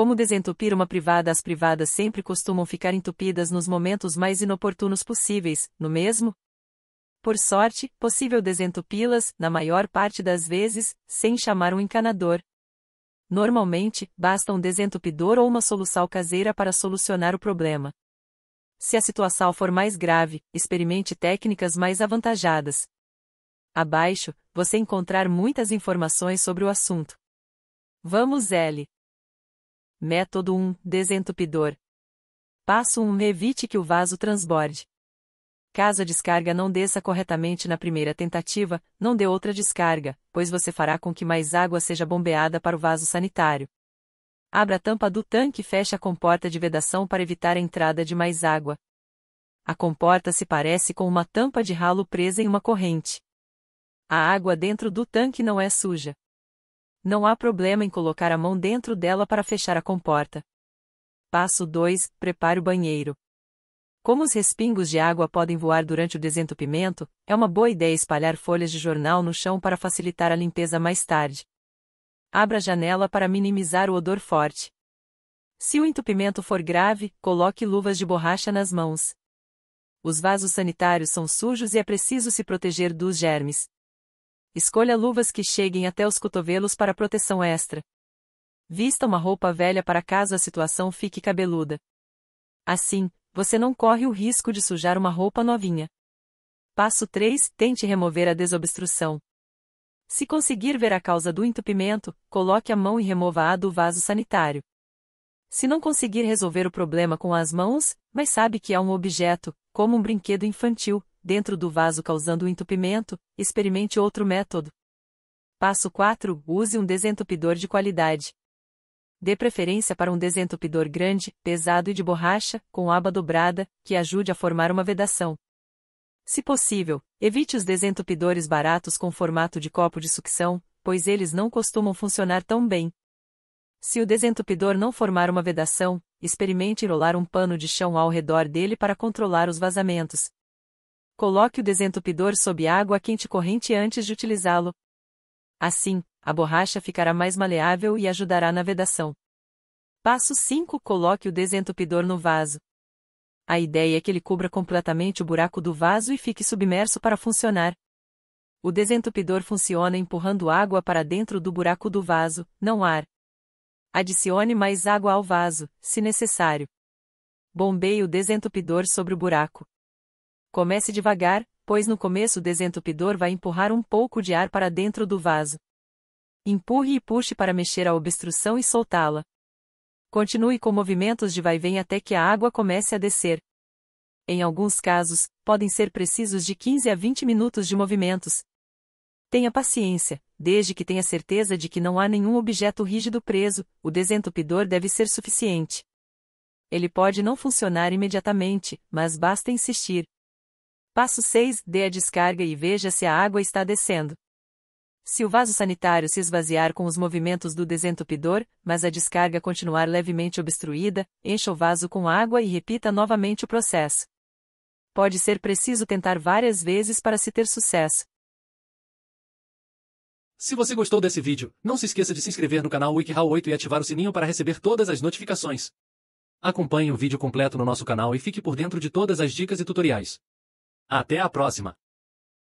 Como desentupir uma privada? As privadas sempre costumam ficar entupidas nos momentos mais inoportunos possíveis, no mesmo? Por sorte, possível desentupi-las, na maior parte das vezes, sem chamar um encanador. Normalmente, basta um desentupidor ou uma solução caseira para solucionar o problema. Se a situação for mais grave, experimente técnicas mais avantajadas. Abaixo, você encontrar muitas informações sobre o assunto. Vamos L. Método 1 Desentupidor. Passo 1 Evite que o vaso transborde. Caso a descarga não desça corretamente na primeira tentativa, não dê outra descarga, pois você fará com que mais água seja bombeada para o vaso sanitário. Abra a tampa do tanque e feche a comporta de vedação para evitar a entrada de mais água. A comporta se parece com uma tampa de ralo presa em uma corrente. A água dentro do tanque não é suja. Não há problema em colocar a mão dentro dela para fechar a comporta. Passo 2. Prepare o banheiro. Como os respingos de água podem voar durante o desentupimento, é uma boa ideia espalhar folhas de jornal no chão para facilitar a limpeza mais tarde. Abra a janela para minimizar o odor forte. Se o entupimento for grave, coloque luvas de borracha nas mãos. Os vasos sanitários são sujos e é preciso se proteger dos germes. Escolha luvas que cheguem até os cotovelos para proteção extra. Vista uma roupa velha para caso a situação fique cabeluda. Assim, você não corre o risco de sujar uma roupa novinha. Passo 3. Tente remover a desobstrução. Se conseguir ver a causa do entupimento, coloque a mão e remova-a do vaso sanitário. Se não conseguir resolver o problema com as mãos, mas sabe que há um objeto, como um brinquedo infantil, dentro do vaso causando o entupimento, experimente outro método. Passo 4. Use um desentupidor de qualidade. Dê preferência para um desentupidor grande, pesado e de borracha, com aba dobrada, que ajude a formar uma vedação. Se possível, evite os desentupidores baratos com formato de copo de sucção, pois eles não costumam funcionar tão bem. Se o desentupidor não formar uma vedação, experimente enrolar um pano de chão ao redor dele para controlar os vazamentos, Coloque o desentupidor sob água quente corrente antes de utilizá-lo. Assim, a borracha ficará mais maleável e ajudará na vedação. Passo 5 Coloque o desentupidor no vaso. A ideia é que ele cubra completamente o buraco do vaso e fique submerso para funcionar. O desentupidor funciona empurrando água para dentro do buraco do vaso, não ar. Adicione mais água ao vaso, se necessário. Bombeie o desentupidor sobre o buraco. Comece devagar, pois no começo o desentupidor vai empurrar um pouco de ar para dentro do vaso. Empurre e puxe para mexer a obstrução e soltá-la. Continue com movimentos de vai-vem até que a água comece a descer. Em alguns casos, podem ser precisos de 15 a 20 minutos de movimentos. Tenha paciência, desde que tenha certeza de que não há nenhum objeto rígido preso, o desentupidor deve ser suficiente. Ele pode não funcionar imediatamente, mas basta insistir. Passo 6. Dê a descarga e veja se a água está descendo. Se o vaso sanitário se esvaziar com os movimentos do desentupidor, mas a descarga continuar levemente obstruída, encha o vaso com água e repita novamente o processo. Pode ser preciso tentar várias vezes para se ter sucesso. Se você gostou desse vídeo, não se esqueça de se inscrever no canal WikiHow 8 e ativar o sininho para receber todas as notificações. Acompanhe o vídeo completo no nosso canal e fique por dentro de todas as dicas e tutoriais. Até a próxima!